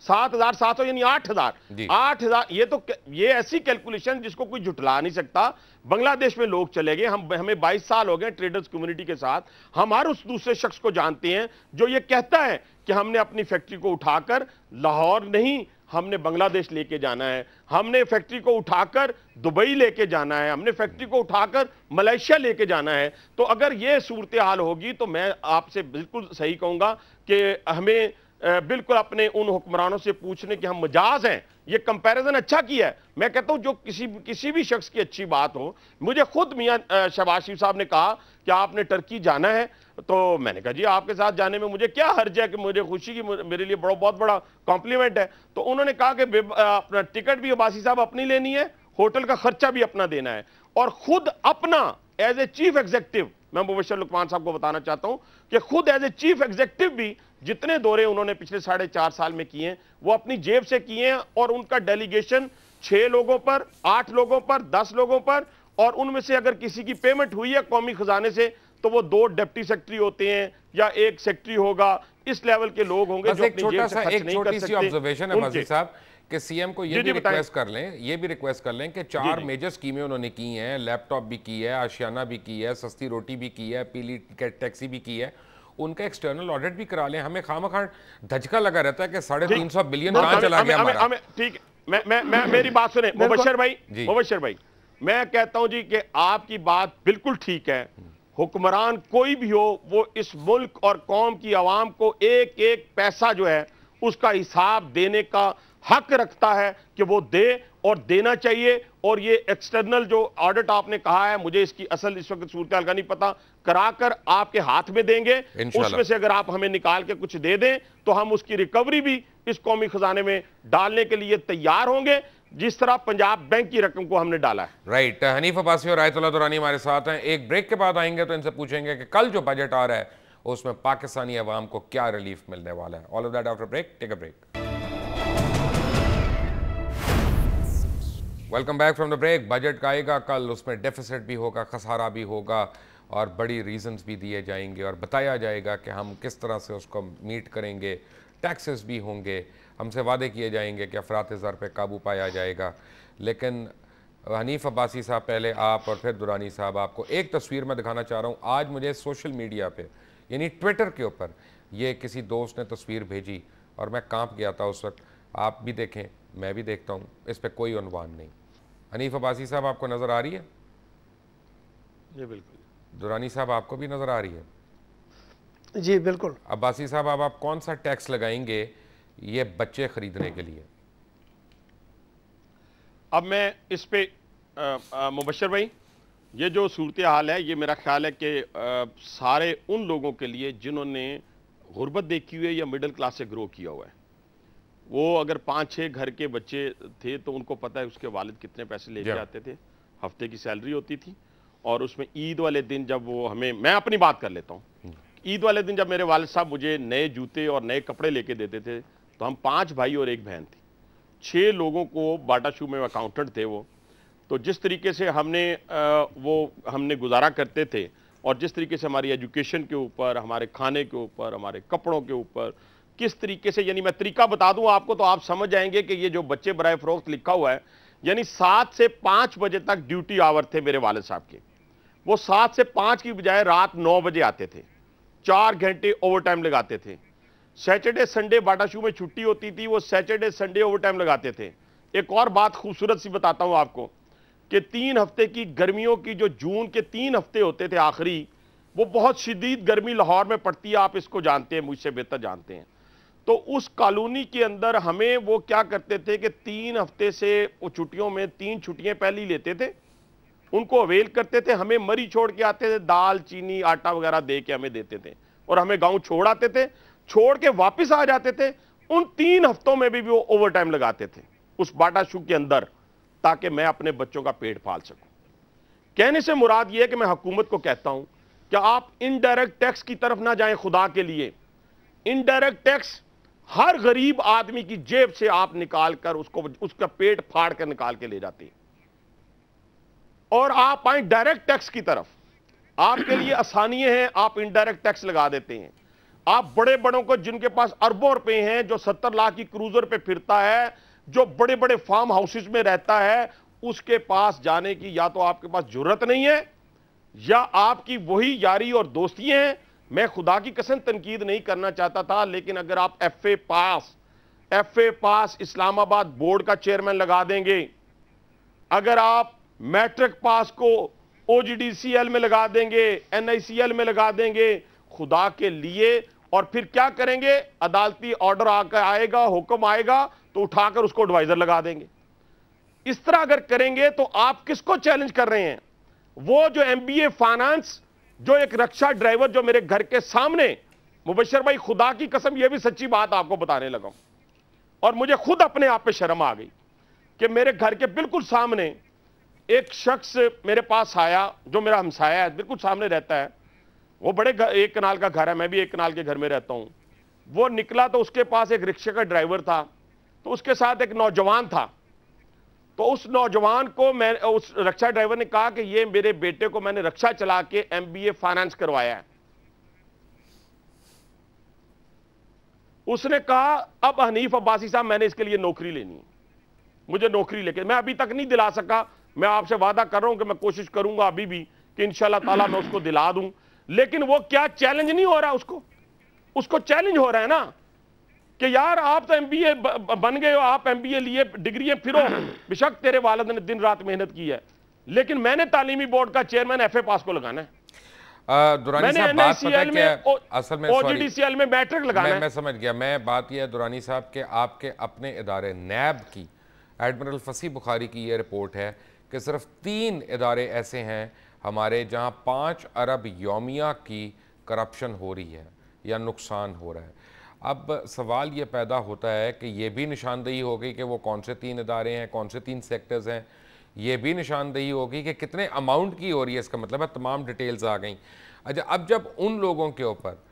सात हजार सात सौ यानी आठ हजार आठ हजार ये तो ये ऐसी कैलकुलेशन जिसको कोई जुटला नहीं सकता बांग्लादेश में लोग चले गए हम हमें बाईस साल हो गए ट्रेडर्स कम्युनिटी के साथ हम हर उस दूसरे शख्स को जानते हैं जो ये कहता है कि हमने अपनी फैक्ट्री को उठाकर लाहौर नहीं हमने बांग्लादेश लेके जाना है हमने फैक्ट्री को उठाकर दुबई लेके जाना है हमने फैक्ट्री को उठाकर मलेशिया लेके जाना है तो अगर ये सूरत हाल होगी तो मैं आपसे बिल्कुल सही कहूंगा कि हमें बिल्कुल अपने उन हुक्मरानों से पूछने कि हम मजाज हैं ये कंपैरिजन अच्छा किया है मैं कहता हूं जो किसी किसी भी शख्स की अच्छी बात हो मुझे खुद मियाँ शबाशिफ साहब ने कहा कि आपने टर्की जाना है तो मैंने कहा जी आपके साथ जाने में मुझे क्या हर्ज है कि मुझे खुशी की मेरे लिए बड़ा बहुत बड़ा कॉम्प्लीमेंट है तो उन्होंने कहा कि अपना टिकट भी अबासी साहब अपनी लेनी है होटल का खर्चा भी अपना देना है और खुद अपना एज ए चीफ एग्जेक्टिव मैं मुबशर लुकमान साहब को बताना चाहता हूं कि खुद एज ए चीफ एग्जेक्टिव भी जितने दौरे उन्होंने पिछले साढ़े चार साल में किए हैं वो अपनी जेब से किए हैं और उनका डेलीगेशन छह लोगों पर आठ लोगों पर दस लोगों पर और उनमें से अगर किसी की पेमेंट हुई है कौमी खजाने से तो वो दो डिप्टी सेक्रेटरी होते हैं या एक सेक्रेटरी होगा इस लेवल के लोग होंगे जो एक छोटा सा एक छोटी सी ऑब्जर्वेशन है मजीद साहब कि सीएम को ये भी रिक्वेस्ट कर लें ये भी रिक्वेस्ट कर लें कि चार मेजर स्कीमें उन्होंने की हैं लैपटॉप भी की है आशियाना भी की है सस्ती रोटी भी की है पीली टैक्सी भी की है उनका एक्सटर्नल ऑडिट भी करा लें हमें खाम खान धजका लगा रहता है कि साढ़े तीन सौ बिलियन कहाँ चला गया ठीक मैं मैं मेरी बात सुने मुबशर भाई मुबशर भाई मैं कहता हूं जी कि आपकी बात बिल्कुल ठीक है हुक्मरान कोई भी हो वो इस मुल्क और कौम की आवाम को एक एक पैसा जो है उसका हिसाब देने का हक रखता है कि वो दे और देना चाहिए और ये एक्सटर्नल जो ऑडिट आपने कहा है मुझे इसकी असल इस वक्त सूरत का नहीं पता कराकर आपके हाथ में देंगे उसमें से अगर आप हमें निकाल के कुछ दे दें तो हम उसकी रिकवरी भी इस कौमी खजाने में डालने के लिए तैयार होंगे जिस तरह पंजाब बैंक की रकम को हमने डाला है राइट हनीफ अब्बासी और आयतुल्ला दुरानी हमारे साथ हैं एक ब्रेक के बाद आएंगे तो इनसे पूछेंगे कि कल जो बजट आ रहा है उसमें पाकिस्तानी अवाम को क्या रिलीफ मिलने वाला है all of that after break take a break welcome back from the break budget का आएगा कल उसमें डेफिसिट भी होगा खसारा भी होगा और बड़ी रीजंस भी दिए जाएंगे और बताया जाएगा कि हम किस तरह से उसको मीट करेंगे टैक्सेस भी होंगे हमसे वादे किए जाएंगे कि अफरात ज़र पर काबू पाया जाएगा लेकिन हनीफ अब्बासी साहब पहले आप और फिर दुरानी साहब आपको एक तस्वीर मैं दिखाना चाह रहा हूँ आज मुझे सोशल मीडिया पर यानी ट्विटर के ऊपर ये किसी दोस्त ने तस्वीर भेजी और मैं कांप गया था उस वक्त आप भी देखें मैं भी देखता हूँ इस पर कोई अनवान नहीं हनीफ अब्बासी साहब आपको नज़र आ रही है जी बिल्कुल दुरानी साहब आपको भी नज़र आ रही है जी बिल्कुल अब्बासी साहब अब आप कौन सा टैक्स लगाएंगे ये बच्चे ख़रीदने के लिए अब मैं इस पर मुबशर भाई ये जो सूरत हाल है ये मेरा ख्याल है कि सारे उन लोगों के लिए जिन्होंने गुर्बत देखी हुई है या मिडिल क्लास से ग्रो किया हुआ है वो अगर पाँच छः घर के बच्चे थे तो उनको पता है उसके वालिद कितने पैसे लेके आते थे हफ्ते की सैलरी होती थी और उसमें ईद वाले दिन जब वो हमें मैं अपनी बात कर लेता हूँ hmm. ईद वाले दिन जब मेरे वालद साहब मुझे नए जूते और नए कपड़े लेके देते थे तो हम पाँच भाई और एक बहन थी छः लोगों को बाटा शू में अकाउंटेंट थे वो तो जिस तरीके से हमने वो हमने गुजारा करते थे और जिस तरीके से हमारी एजुकेशन के ऊपर हमारे खाने के ऊपर हमारे कपड़ों के ऊपर किस तरीके से यानी मैं तरीका बता दूं आपको तो आप समझ जाएंगे कि ये जो बच्चे बरए फरोख्त लिखा हुआ है यानी सात से पाँच बजे तक ड्यूटी आवर थे मेरे वाले साहब के वो सात से पाँच की बजाय रात नौ बजे आते थे चार घंटे ओवर टाइम लगाते थे सैटरडे संडे बाटाशू में छुट्टी होती थी वो सैटरडे संडे ओवर टाइम लगाते थे एक और बात खूबसूरत सी बताता हूँ आपको कि तीन हफ्ते की गर्मियों की जो जून के तीन हफ्ते होते थे आखिरी वो बहुत शदीद गर्मी लाहौर में पड़ती है आप इसको जानते हैं मुझसे बेहतर जानते हैं तो उस कॉलोनी के अंदर हमें वो क्या करते थे कि तीन हफ्ते से वो छुट्टियों में तीन छुट्टियां पहले ही लेते थे उनको अवेल करते थे हमें मरी छोड़ के आते थे दाल चीनी आटा वगैरह दे के हमें देते थे और हमें गांव छोड़ आते थे छोड़ के वापस आ जाते थे उन तीन हफ्तों में भी वो ओवर टाइम लगाते थे उस बाटा शू के अंदर ताकि मैं अपने बच्चों का पेट पाल सकूं कहने से मुराद ये है कि मैं हुकूमत को कहता हूं कि आप इनडायरेक्ट टैक्स की तरफ ना जाए खुदा के लिए इनडायरेक्ट टैक्स हर गरीब आदमी की जेब से आप निकालकर उसको उसका पेट फाड़ कर निकाल के ले जाते हैं और आप आए डायरेक्ट टैक्स की तरफ आपके लिए आसानी है आप इनडायरेक्ट टैक्स लगा देते हैं आप बड़े बड़ों को जिनके पास अरबों रुपए हैं जो सत्तर लाख की क्रूजर पे फिरता है जो बड़े बड़े फार्म हाउसेज में रहता है उसके पास जाने की या तो आपके पास जरूरत नहीं है या आपकी वही यारी और दोस्ती हैं मैं खुदा की कसम तनकीद नहीं करना चाहता था लेकिन अगर आप F A pass F A pass Islamabad board का चेयरमैन लगा देंगे अगर आप मैट्रिक पास को ओ में लगा देंगे एन में लगा देंगे खुदा के लिए और फिर क्या करेंगे अदालती ऑर्डर आकर आएगा हुक्म आएगा तो उठाकर उसको एडवाइज़र लगा देंगे इस तरह अगर करेंगे तो आप किसको चैलेंज कर रहे हैं वो जो एम बी ए फाइनेंस जो एक रक्षा ड्राइवर जो मेरे घर के सामने मुबशर भाई खुदा की कसम यह भी सच्ची बात आपको बताने लगा और मुझे खुद अपने आप पे शर्म आ गई कि मेरे घर के बिल्कुल सामने एक शख्स मेरे पास आया जो मेरा हमसाया है बिल्कुल सामने रहता है वो बड़े घर, एक कनाल का घर है मैं भी एक कनाल के घर में रहता हूँ वो निकला तो उसके पास एक रिक्शे का ड्राइवर था तो उसके साथ एक नौजवान था तो उस नौजवान को मैं उस रक्षा ड्राइवर ने कहा कि ये मेरे बेटे को मैंने रक्षा चला के एमबीए फाइनेंस करवाया है उसने कहा अब हनीफ अब्बासी साहब मैंने इसके लिए नौकरी लेनी है मुझे नौकरी लेके मैं अभी तक नहीं दिला सका मैं आपसे वादा कर रहा हूं कि मैं कोशिश करूंगा अभी भी कि इंशाल्लाह ताला मैं उसको दिला दूं लेकिन वो क्या चैलेंज नहीं हो रहा उसको उसको चैलेंज हो रहा है ना कि यार आप तो एमबीए बन गए हो आप एमबीए लिए डिग्री फिरो (clears throat) बेशक तेरे वालद ने दिन रात मेहनत की है लेकिन मैंने तालीमी बोर्ड का चेयरमैन एफ पास को लगाना है समझ गया दुरानी साहब के आपके अपने इदारे नैब की एडमिरल फसी बुखारी की यह रिपोर्ट है कि सिर्फ तीन इदारे ऐसे हैं हमारे जहाँ पाँच अरब योमिया की करप्शन हो रही है या नुकसान हो रहा है अब सवाल ये पैदा होता है कि ये भी निशानदेही होगी कि वो कौन से तीन इदारे हैं कौन से तीन सेक्टर्स हैं ये भी निशानदेही होगी कि कितने अमाउंट की हो रही है इसका मतलब है तमाम डिटेल्स आ गई अच्छा अब जब उन लोगों के ऊपर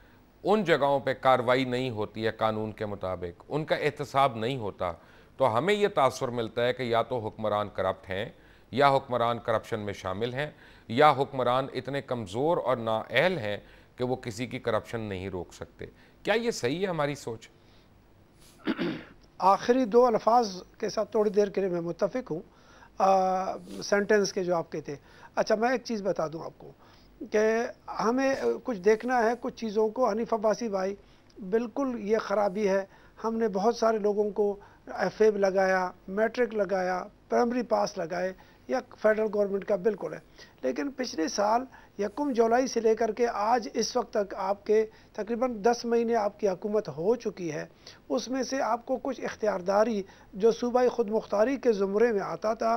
उन जगहों पे कार्रवाई नहीं होती है कानून के मुताबिक उनका एहतसाब नहीं होता तो हमें यह तासर मिलता है कि या तो हुक्मरान करप्ट हैं या हुक्मरान करप्शन में शामिल हैं या हुक्मरान इतने कमज़ोर और नाअहल हैं कि वो किसी की करप्शन नहीं रोक सकते क्या ये सही है हमारी सोच आखिरी दो अल्फाज के साथ थोड़ी देर के लिए मैं मुतफिक हूँ सेंटेंस के जो आपके थे अच्छा मैं एक चीज़ बता दूँ आपको कि हमें कुछ देखना है कुछ चीज़ों को हनीफ अब्बासी भाई बिल्कुल ये ख़राबी है हमने बहुत सारे लोगों को एफ लगाया मैट्रिक लगाया प्राइमरी पास लगाए या फेडरल गवर्नमेंट का बिल्कुल है लेकिन पिछले साल यकुम जुलाई से लेकर के आज इस वक्त तक आपके तकरीबन 10 महीने आपकी हकूमत हो चुकी है उसमें से आपको कुछ इख्तियारदारी जो सूबाई ख़ुद मुख्तारी के ज़ुमरे में आता था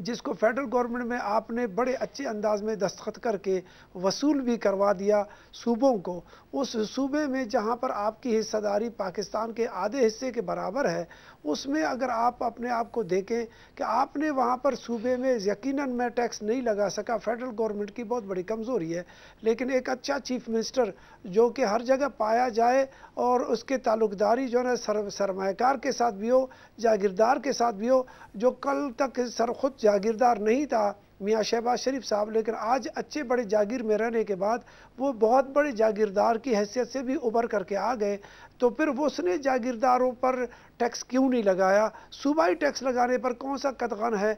जिसको फेडरल गवर्नमेंट में आपने बड़े अच्छे अंदाज में दस्तखत करके वसूल भी करवा दिया सूबों को उस सूबे में जहाँ पर आपकी हिस्सेदारी पाकिस्तान के आधे हिस्से के बराबर है उसमें अगर आप अपने आप को देखें कि आपने वहाँ पर सूबे में यकीनन मैं टैक्स नहीं लगा सका फेडरल गवर्नमेंट की बहुत बड़ी कमज़ोरी है लेकिन एक अच्छा चीफ मिनिस्टर जो कि हर जगह पाया जाए और उसके ताल्लुकदारी जो है सर सरमाकार के साथ भी हो जागीरदार के साथ भी हो जो कल तक सर खुद जागीरदार नहीं था मियाँ शहबाज शरीफ साहब लेकिन आज अच्छे बड़े जागीर में रहने के बाद वो बहुत बड़े जागीरदार की हैसियत से भी उभर करके आ गए तो फिर उसने जागीरदारों पर टैक्स क्यों नहीं लगाया सूबाई टैक्स लगाने पर कौन सा कदगन है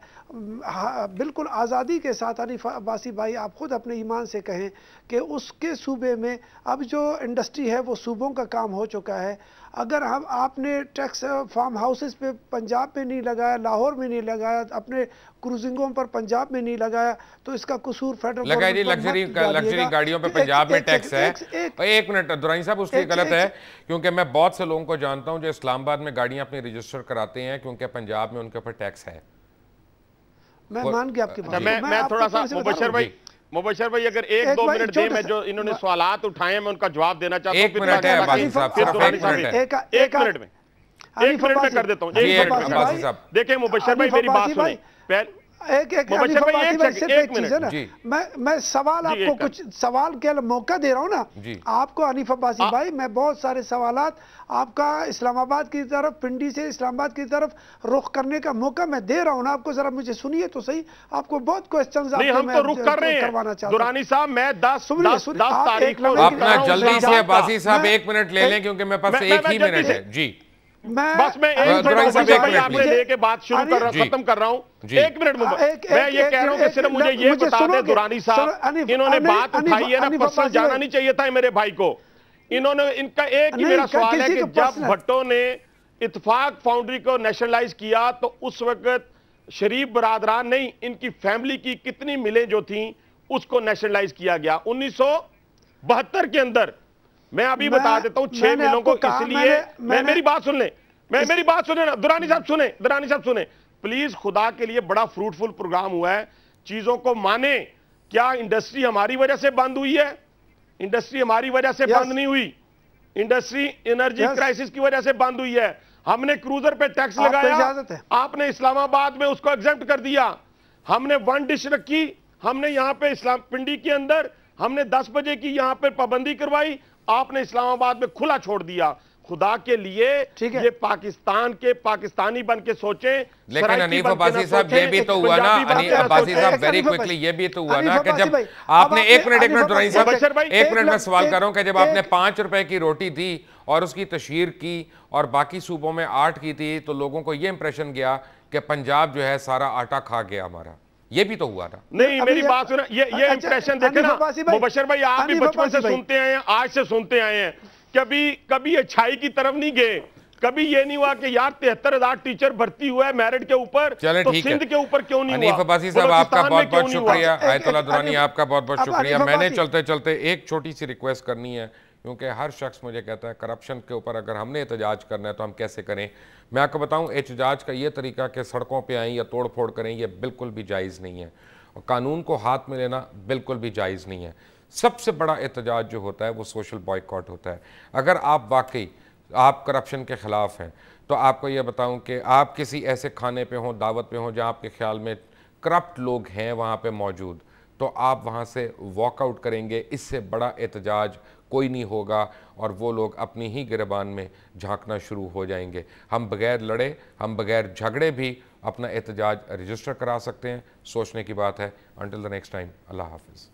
हाँ, बिल्कुल आज़ादी के साथ अनिफ अब्बासी भाई आप ख़ुद अपने ईमान से कहें कि उसके सूबे में अब जो इंडस्ट्री है वो सूबों का काम हो चुका है अगर हम आपने टैक्स फार्म हाउसेस पे पंजाब में नहीं लगाया लाहौर में नहीं लगाया अपने क्रूजिंगों पर पंजाब में नहीं लगाया तो इसका कसूर फेडरल लग्जरी लग्जरी गाड़ियों पर पंजाब में टैक्स है एक मिनट दुरानी साहब उसलिए गलत है क्योंकि मैं बहुत से लोगों को जानता हूँ जो इस्लामाबाद में गाड़ियाँ अपनी रजिस्टर कराते हैं क्योंकि पंजाब में उनके ऊपर टैक्स है मैं मान गया आपकी अच्छा, मैं थोड़ा सा मुबशर भाई मुबशर भाई अगर एक, एक दो मिनट दे मैं जो इन्होंने सवाल उठाए मैं उनका जवाब देना चाहता हूँ एक मिनट में एक मिनट में कर देता हूँ देखिए मुबशर भाई मेरी बात सुनिए एक एक एक तो चीज है ना मैं मैं सवाल आपको कुछ सवाल के मौका दे रहा हूँ ना आपको अनिफ अब्बासी भाई मैं बहुत सारे सवाल आपका इस्लामाबाद की तरफ पिंडी से इस्लामाबाद की तरफ रुख करने का मौका मैं दे रहा हूँ ना आपको जरा मुझे सुनिए तो सही आपको बहुत तो क्वेश्चन करवाना चाहता हूँ जल्दी से अब्बासी साहब एक मिनट ले लें क्योंकि मेरे पास एक ही मिनट है जी बस मैं एक मिनट मुझे आपने लेके बात शुरू कर रहा खत्म कर रहा हूँ एक मिनट मैं ये कह रहा हूँ कि सिर्फ मुझे ये बता दे दुरानी साहब इन्होंने बात उठाई है ना पर्सनल जाना नहीं चाहिए था मेरे भाई को इन्होंने इनका एक ही मेरा सवाल है कि जब भट्टो ने इतफाक फाउंड्री को नेशनलाइज किया तो उस वक्त शरीफ बरादरान नहीं इनकी फैमिली की कितनी मिलें जो थी उसको नेशनलाइज किया गया उन्नीस के अंदर मैं अभी मैं, बता देता हूँ छह महीनों को इसलिए मैं मेरी बात सुन ले मैं मेरी बात सुने ना दुरानी साहब सुने दुरानी साहब सुने प्लीज खुदा के लिए बड़ा फ्रूटफुल प्रोग्राम हुआ है चीजों को माने क्या इंडस्ट्री हमारी वजह से बंद हुई है इंडस्ट्री हमारी वजह से बंद नहीं हुई इंडस्ट्री एनर्जी क्राइसिस की वजह से बंद हुई है हमने क्रूजर पे टैक्स लगाया आपने इस्लामाबाद में उसको एग्जेप्ट कर दिया हमने वन डिश रखी हमने यहाँ पे इस्लाम पिंडी के अंदर हमने 10 बजे की यहाँ पे पाबंदी करवाई आपने इस्लामाबाद में खुला छोड़ दिया खुदा के लिए ठीक है ये पाकिस्तान के पाकिस्तानी बन के सोचे लेकिन अनिफ अबासी साहब ये तो भी तो हुआ ना अनिफ अबासी साहब वेरी क्विकली ये भी तो हुआ ना कि जब आपने एक मिनट एक मिनट साहब एक मिनट में सवाल कर रहा हूँ कि जब आपने पांच रुपए की रोटी दी और उसकी तशहर की और बाकी सूबों में आठ की थी तो लोगों को ये इंप्रेशन गया कि पंजाब जो है सारा आटा खा गया हमारा ये भी तो हुआ था नहीं मेरी बात सुना ये ये इंप्रेशन अच्छा, अच्छा, देखे ना मुबशर भाई आप भी बचपन से सुनते आए हैं आज से सुनते आए हैं कभी कभी अच्छाई की तरफ नहीं गए कभी ये नहीं हुआ कि यार तिहत्तर हजार टीचर भर्ती हुआ है मेरिट के ऊपर तो सिंध के ऊपर क्यों नहीं हुआ अब्बासी साहब आपका बहुत बहुत शुक्रिया आयतुल्ला दुरानी आपका बहुत बहुत शुक्रिया मैंने चलते चलते एक छोटी सी रिक्वेस्ट करनी है क्योंकि हर शख्स मुझे कहता है करप्शन के ऊपर अगर हमने एहतजाज करना है तो हम कैसे करें मैं आपको बताऊं एहतजाज का ये तरीका कि सड़कों पे आएँ या तोड़ फोड़ करें ये बिल्कुल भी जायज़ नहीं है और कानून को हाथ में लेना बिल्कुल भी जायज़ नहीं है सबसे बड़ा एहतजाज जो होता है वो सोशल बॉयकॉट होता है अगर आप वाकई आप करप्शन के ख़िलाफ़ हैं तो आपको ये बताऊं कि आप किसी ऐसे खाने पे हों दावत पे हों जहाँ आपके ख्याल में करप्ट लोग हैं वहाँ पे मौजूद तो आप वहाँ से वॉकआउट करेंगे इससे बड़ा एहतजाज कोई नहीं होगा और वो लोग अपनी ही गिरबान में झांकना शुरू हो जाएंगे हम बगैर लड़े हम बगैर झगड़े भी अपना एहतजाज रजिस्टर करा सकते हैं सोचने की बात है अंटिल द नेक्स्ट टाइम अल्लाह हाफिज़